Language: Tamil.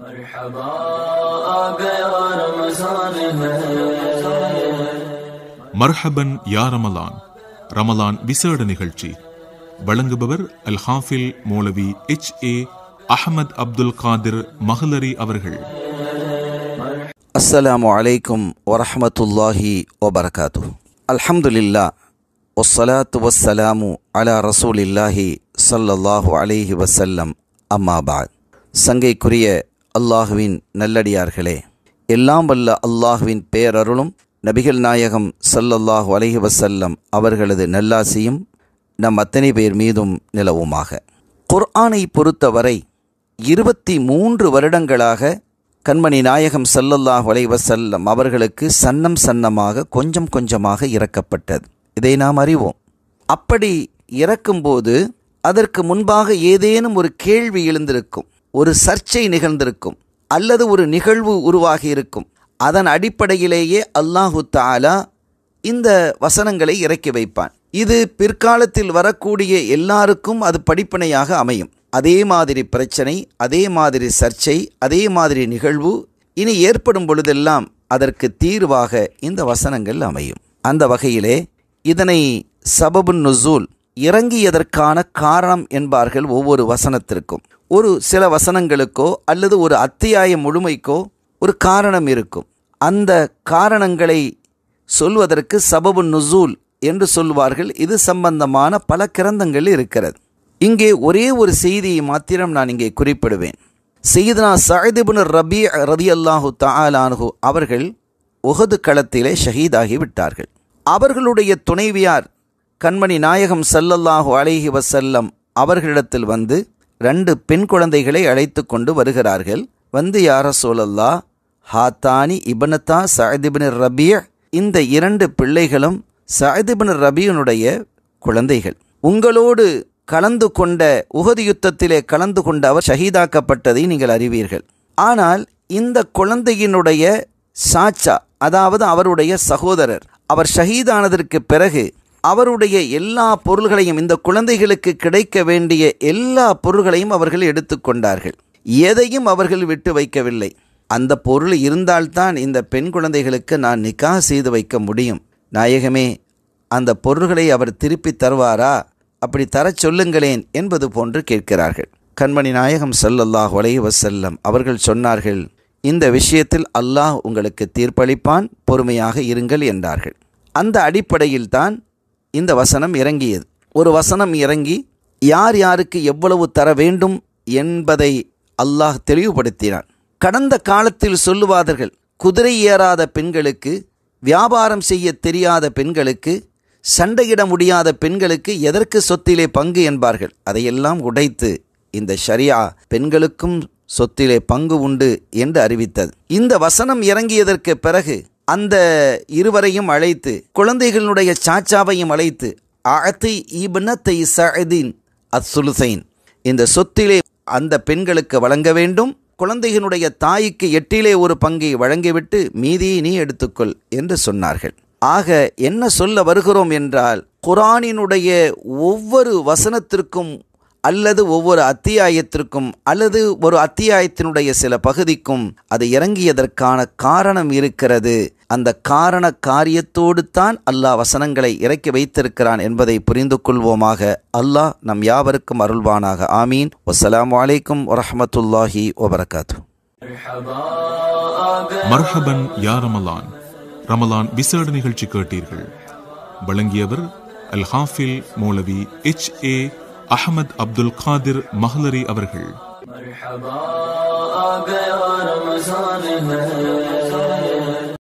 مرحبا برمضان மர்ஹபன் யா ரமலான் ரமலான் விசேட நிகழ்ச்சி வழங்குபவர் அல் ஹாஃபில் மௌலவி எச் ஏ அஹமத் அப்துல் காதிர் மஹ்லரி அவர்கள் அஸ்ஸலாமு அலைக்கும் வரஹமத்துல்லாஹி வபரகாத்து அல்ஹம்துலில்லா ஒஸ்ஸலாத்து வஸ்ஸலாமு அலா ரசூலில்லாஹி சல்லல்லாஹு அலைஹி வசல்லம் அம்மாபாத் சங்கைக்குரிய அல்லாஹுவின் நல்லடியார்களே எல்லாம் வல்ல அல்லாஹுவின் பேரருளும் நபிகள் நாயகம் சல்லல்லாஹு அலஹி வசல்லம் அவர்களது நல்லாசியும் நம் அத்தனை பேர் மீதும் நிலவுமாக குர்ஆனை பொறுத்தவரை இருபத்தி மூன்று வருடங்களாக கண்மணி நாயகம் சல்லல்லாஹ் செல்லம் அவர்களுக்கு சன்னம் சன்னமாக கொஞ்சம் கொஞ்சமாக இறக்கப்பட்டது இதை நாம் அறிவோம் அப்படி இறக்கும்போது அதற்கு முன்பாக ஏதேனும் ஒரு கேள்வி எழுந்திருக்கும் ஒரு சர்ச்சை நிகழ்ந்திருக்கும் அல்லது ஒரு நிகழ்வு உருவாகி இருக்கும் அதன் அடிப்படையிலேயே அல்லாஹு தாலா இந்த வசனங்களை இறக்கி வைப்பான் இது பிற்காலத்தில் வரக்கூடிய எல்லாருக்கும் அது படிப்பனையாக அமையும் அதே மாதிரி பிரச்சனை அதே மாதிரி சர்ச்சை அதே மாதிரி நிகழ்வு இனி ஏற்படும் பொழுதெல்லாம் அதற்கு தீர்வாக இந்த வசனங்கள் அமையும் அந்த வகையிலே இதனை சபபுன் நுசூல் இறங்கியதற்கான காரணம் என்பார்கள் ஒவ்வொரு வசனத்திற்கும் ஒரு சில வசனங்களுக்கோ அல்லது ஒரு அத்தியாய முழுமைக்கோ ஒரு காரணம் இருக்கும் அந்த காரணங்களை சொல்வதற்கு சபபு நுசூல் என்று சொல்வார்கள் இது சம்பந்தமான பல கிரந்தங்கள் இருக்கிறது இங்கே ஒரே ஒரு செய்தியை மாத்திரம் நான் இங்கே குறிப்பிடுவேன் செய்தனா சாயிதிபுன் ரபி ரதி அல்லாஹு தாலானு அவர்கள் உகது களத்திலே ஷஹீதாகி விட்டார்கள் அவர்களுடைய துணைவியார் கண்மணி நாயகம் சல்லல்லாஹு அலேஹி வசல்லம் அவர்களிடத்தில் வந்து ரெண்டு பெண் குழந்தைகளை அழைத்து கொண்டு வருகிறார்கள் வந்து யார சோழல்லா ஹாத்தானி இபனத்தா சாயதிபின் ரபிய இந்த இரண்டு பிள்ளைகளும் சாயதிபின் ரபியனுடைய குழந்தைகள் உங்களோடு கலந்து கொண்ட உகது யுத்தத்திலே கலந்து கொண்ட அவர் ஷஹீதாக்கப்பட்டதை நீங்கள் அறிவீர்கள் ஆனால் இந்த குழந்தையினுடைய சாச்சா அதாவது அவருடைய சகோதரர் அவர் ஷஹீதானதற்கு பிறகு அவருடைய எல்லா பொருள்களையும் இந்த குழந்தைகளுக்கு கிடைக்க வேண்டிய எல்லா பொருள்களையும் அவர்கள் எடுத்துக்கொண்டார்கள் எதையும் அவர்கள் விட்டு வைக்கவில்லை அந்த பொருள் இருந்தால்தான் இந்த பெண் குழந்தைகளுக்கு நான் நிக்கா செய்து வைக்க முடியும் நாயகமே அந்த பொருள்களை அவர் திருப்பி தருவாரா அப்படி தரச் சொல்லுங்களேன் என்பது போன்று கேட்கிறார்கள் கண்மணி நாயகம் சொல்லல்லாஹ் ஒலைய வசல்லம் அவர்கள் சொன்னார்கள் இந்த விஷயத்தில் அல்லாஹ் உங்களுக்கு தீர்ப்பளிப்பான் பொறுமையாக இருங்கள் என்றார்கள் அந்த அடிப்படையில்தான் இந்த வசனம் இறங்கியது ஒரு வசனம் இறங்கி யார் யாருக்கு எவ்வளவு தர வேண்டும் என்பதை அல்லாஹ் தெளிவுபடுத்தினான் கடந்த காலத்தில் சொல்லுவார்கள் குதிரை ஏறாத பெண்களுக்கு வியாபாரம் செய்ய தெரியாத பெண்களுக்கு சண்டையிட முடியாத பெண்களுக்கு எதற்கு சொத்திலே பங்கு என்பார்கள் அதையெல்லாம் உடைத்து இந்த ஷரியா பெண்களுக்கும் சொத்திலே பங்கு உண்டு என்று அறிவித்தது இந்த வசனம் இறங்கியதற்கு பிறகு அந்த இருவரையும் அழைத்து குழந்தைகளுடைய சாச்சாவையும் அழைத்து அழத்தி ஈபனத்தை சஹதீன் அசுலுசைன் இந்த சொத்திலே அந்த பெண்களுக்கு வழங்க வேண்டும் குழந்தைகளுடைய தாய்க்கு எட்டிலே ஒரு பங்கை வழங்கிவிட்டு மீதியை நீ எடுத்துக்கொள் என்று சொன்னார்கள் ஆக என்ன சொல்ல வருகிறோம் என்றால் குரானினுடைய ஒவ்வொரு வசனத்திற்கும் அல்லது ஒவ்வொரு அத்தியாயத்திற்கும் அல்லது ஒரு அத்தியாயத்தினுடைய சில பகுதிக்கும் அது இறங்கியதற்கான காரணம் இருக்கிறது அந்த காரண காரியத்தோடு தான் அல்லாஹ் வசனங்களை இறக்கி வைத்திருக்கிறான் என்பதை புரிந்து கொள்வோமாக அல்லாஹ் நம் யாவருக்கும் அருள்வானாக ஆமீன் வசலாம் வலைக்கும் வரமத்துல்லாஹி வபரகாத்து ரமலான் ரமலான் விசேட நிகழ்ச்சி கேட்டீர்கள் வழங்கியவர் அல் ஹாஃபில் மௌலவி எச் ஏ அஹமத் அப்துல் காதிர் மஹ்லரி அவர்கள்